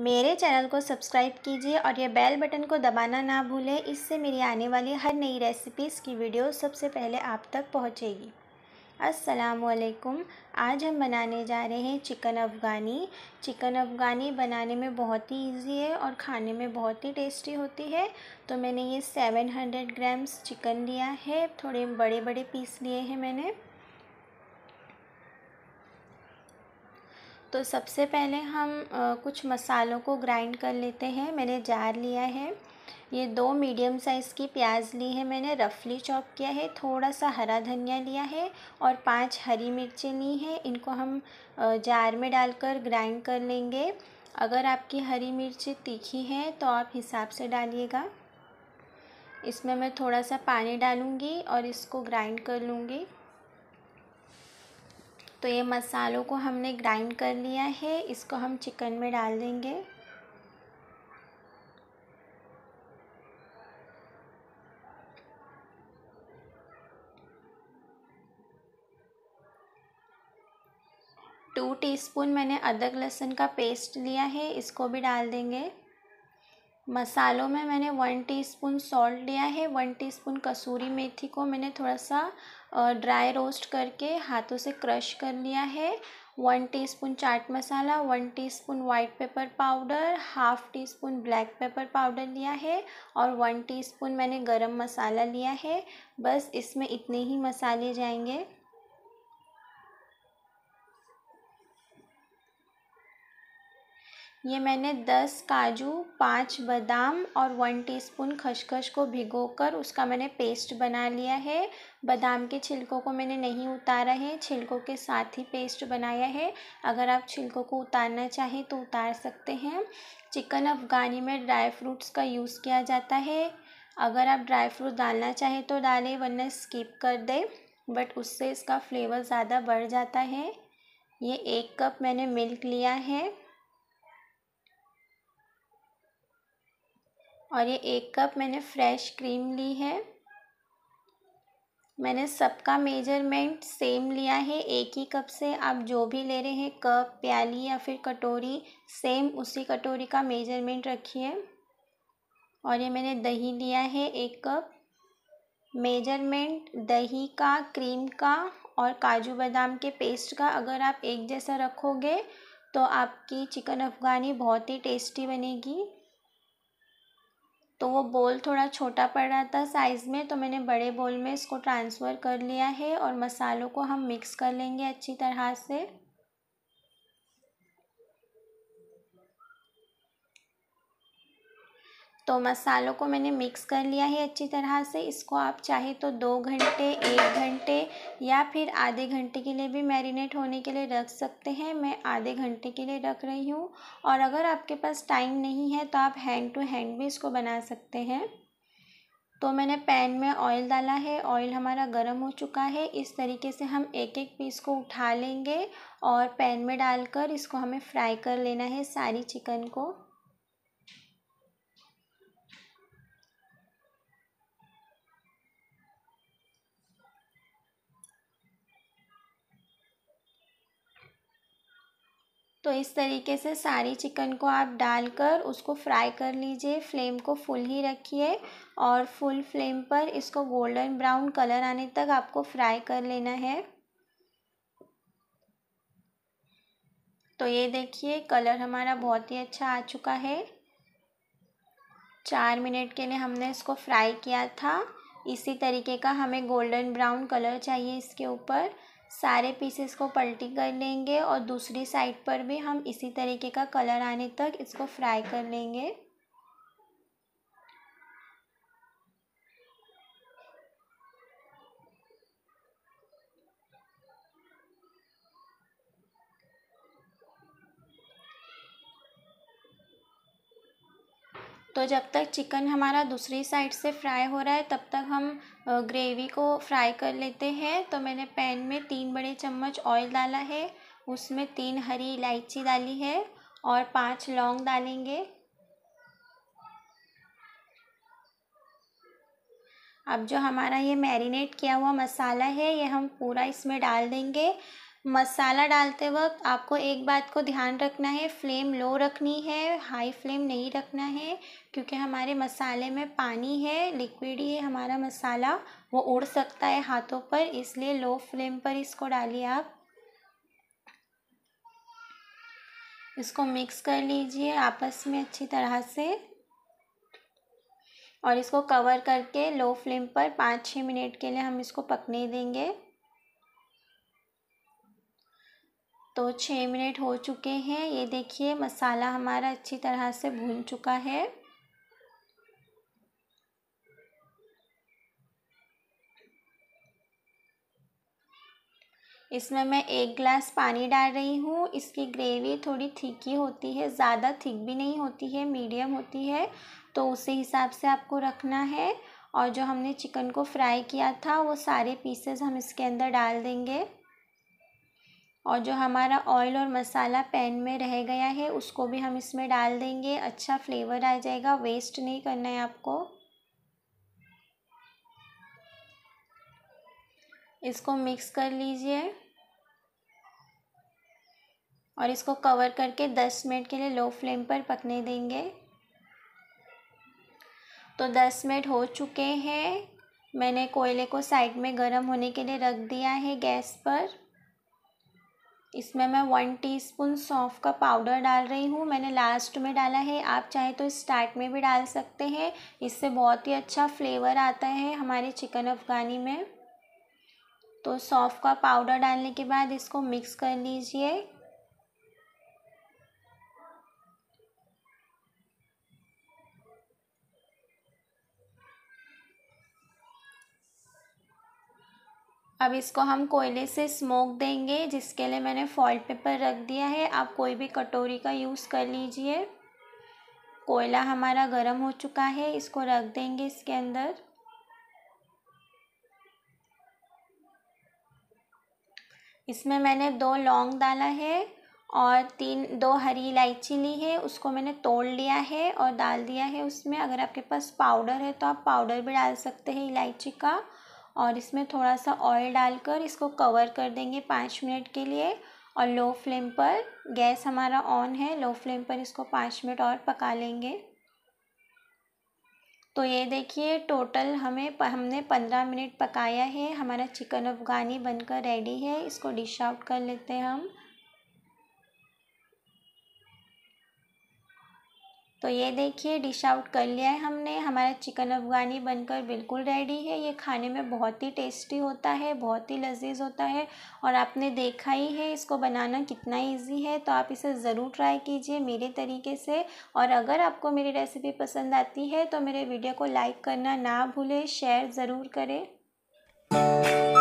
मेरे चैनल को सब्सक्राइब कीजिए और ये बेल बटन को दबाना ना भूलें इससे मेरी आने वाली हर नई रेसिपीज़ की वीडियो सबसे पहले आप तक पहुंचेगी असलकुम आज हम बनाने जा रहे हैं चिकन अफ़गानी चिकन अफ़गानी बनाने में बहुत ही इजी है और खाने में बहुत ही टेस्टी होती है तो मैंने ये हंड्रेड ग्राम्स चिकन लिया है थोड़े बड़े बड़े पीस लिए हैं मैंने तो सबसे पहले हम कुछ मसालों को ग्राइंड कर लेते हैं मैंने जार लिया है ये दो मीडियम साइज़ की प्याज ली है मैंने रफली चॉप किया है थोड़ा सा हरा धनिया लिया है और पांच हरी मिर्चें ली हैं इनको हम जार में डालकर ग्राइंड कर लेंगे अगर आपकी हरी मिर्ची तीखी है तो आप हिसाब से डालिएगा इसमें मैं थोड़ा सा पानी डालूँगी और इसको ग्राइंड कर लूँगी तो ये मसालों को हमने ग्राइंड कर लिया है इसको हम चिकन में डाल देंगे टू टीस्पून मैंने अदरक लहसुन का पेस्ट लिया है इसको भी डाल देंगे मसालों में मैंने वन टीस्पून सॉल्ट लिया है वन टीस्पून कसूरी मेथी को मैंने थोड़ा सा ड्राई रोस्ट करके हाथों से क्रश कर लिया है one teaspoon chaat masala one teaspoon white pepper powder half teaspoon black pepper powder लिया है और वन टीस्पून मैंने गरम मसाला लिया है बस इसमें इतने ही मसाले जाएंगे ये मैंने दस काजू पाँच बादाम और वन टीस्पून खसखस को भिगोकर उसका मैंने पेस्ट बना लिया है बादाम के छिलकों को मैंने नहीं उतारा है छिलकों के साथ ही पेस्ट बनाया है अगर आप छिलकों को उतारना चाहें तो उतार सकते हैं चिकन अफ़गानी में ड्राई फ्रूट्स का यूज़ किया जाता है अगर आप ड्राई फ्रूट डालना चाहें तो डालें वरना स्किप कर दें बट उससे इसका फ्लेवर ज़्यादा बढ़ जाता है ये एक कप मैंने मिल्क लिया है और ये एक कप मैंने फ्रेश क्रीम ली है मैंने सबका मेजरमेंट सेम लिया है एक ही कप से आप जो भी ले रहे हैं कप प्याली या फिर कटोरी सेम उसी कटोरी का मेजरमेंट रखिए और ये मैंने दही लिया है एक कप मेजरमेंट दही का क्रीम का और काजू बादाम के पेस्ट का अगर आप एक जैसा रखोगे तो आपकी चिकन अफ़गानी बहुत ही टेस्टी बनेगी तो वो बोल थोड़ा छोटा पड़ रहा था साइज़ में तो मैंने बड़े बोल में इसको ट्रांसफ़र कर लिया है और मसालों को हम मिक्स कर लेंगे अच्छी तरह से तो मसालों को मैंने मिक्स कर लिया है अच्छी तरह से इसको आप चाहे तो दो घंटे एक घंटे या फिर आधे घंटे के लिए भी मैरिनेट होने के लिए रख सकते हैं मैं आधे घंटे के लिए रख रही हूँ और अगर आपके पास टाइम नहीं है तो आप हैंड टू हैंड भी इसको बना सकते हैं तो मैंने पैन में ऑयल डाला है ऑयल हमारा गर्म हो चुका है इस तरीके से हम एक एक पीस को उठा लेंगे और पैन में डालकर इसको हमें फ्राई कर लेना है सारी चिकन को तो इस तरीके से सारी चिकन को आप डालकर उसको फ्राई कर लीजिए फ्लेम को फुल ही रखिए और फुल फ्लेम पर इसको गोल्डन ब्राउन कलर आने तक आपको फ्राई कर लेना है तो ये देखिए कलर हमारा बहुत ही अच्छा आ चुका है चार मिनट के लिए हमने इसको फ्राई किया था इसी तरीके का हमें गोल्डन ब्राउन कलर चाहिए इसके ऊपर सारे पीसेस को पलटी कर लेंगे और दूसरी साइड पर भी हम इसी तरीके का कलर आने तक इसको फ्राई कर लेंगे तो जब तक चिकन हमारा दूसरी साइड से फ्राई हो रहा है तब तक हम ग्रेवी को फ्राई कर लेते हैं तो मैंने पैन में तीन बड़े चम्मच ऑयल डाला है उसमें तीन हरी इलायची डाली है और पांच लौंग डालेंगे अब जो हमारा ये मैरिनेट किया हुआ मसाला है ये हम पूरा इसमें डाल देंगे मसाला डालते वक्त आपको एक बात को ध्यान रखना है फ्लेम लो रखनी है हाई फ्लेम नहीं रखना है क्योंकि हमारे मसाले में पानी है लिक्विड ही है हमारा मसाला वो उड़ सकता है हाथों पर इसलिए लो फ्लेम पर इसको डालिए आप इसको मिक्स कर लीजिए आपस में अच्छी तरह से और इसको कवर करके लो फ्लेम पर पाँच छः मिनट के लिए हम इसको पकने देंगे तो छः मिनट हो चुके हैं ये देखिए मसाला हमारा अच्छी तरह से भून चुका है इसमें मैं एक गिलास पानी डाल रही हूँ इसकी ग्रेवी थोड़ी थिकी होती है ज़्यादा थिक भी नहीं होती है मीडियम होती है तो उसी हिसाब से आपको रखना है और जो हमने चिकन को फ्राई किया था वो सारे पीसेस हम इसके अंदर डाल देंगे और जो हमारा ऑयल और मसाला पैन में रह गया है उसको भी हम इसमें डाल देंगे अच्छा फ्लेवर आ जाएगा वेस्ट नहीं करना है आपको इसको मिक्स कर लीजिए और इसको कवर करके 10 मिनट के लिए लो फ्लेम पर पकने देंगे तो 10 मिनट हो चुके हैं मैंने कोयले को साइड में गर्म होने के लिए रख दिया है गैस पर इसमें मैं वन टीस्पून सौंफ का पाउडर डाल रही हूँ मैंने लास्ट में डाला है आप चाहे तो स्टार्ट में भी डाल सकते हैं इससे बहुत ही अच्छा फ्लेवर आता है हमारे चिकन अफ़गानी में तो सौंफ का पाउडर डालने के बाद इसको मिक्स कर लीजिए अब इसको हम कोयले से स्मोक देंगे जिसके लिए मैंने फॉइल पेपर रख दिया है आप कोई भी कटोरी का यूज़ कर लीजिए कोयला हमारा गर्म हो चुका है इसको रख देंगे इसके अंदर इसमें मैंने दो लौंग डाला है और तीन दो हरी इलायची ली है उसको मैंने तोड़ लिया है और डाल दिया है उसमें अगर आपके पास पाउडर है तो आप पाउडर भी डाल सकते हैं इलायची का और इसमें थोड़ा सा ऑयल डालकर इसको कवर कर देंगे पाँच मिनट के लिए और लो फ्लेम पर गैस हमारा ऑन है लो फ्लेम पर इसको पाँच मिनट और पका लेंगे तो ये देखिए टोटल हमें हमने पंद्रह मिनट पकाया है हमारा चिकन अफगानी बनकर रेडी है इसको डिश आउट कर लेते हैं हम तो ये देखिए डिश आउट कर लिया है हमने हमारा चिकन अफगानी बनकर बिल्कुल रेडी है ये खाने में बहुत ही टेस्टी होता है बहुत ही लजीज होता है और आपने देखा ही है इसको बनाना कितना इजी है तो आप इसे ज़रूर ट्राई कीजिए मेरे तरीके से और अगर आपको मेरी रेसिपी पसंद आती है तो मेरे वीडियो को लाइक करना ना भूलें शेयर ज़रूर करें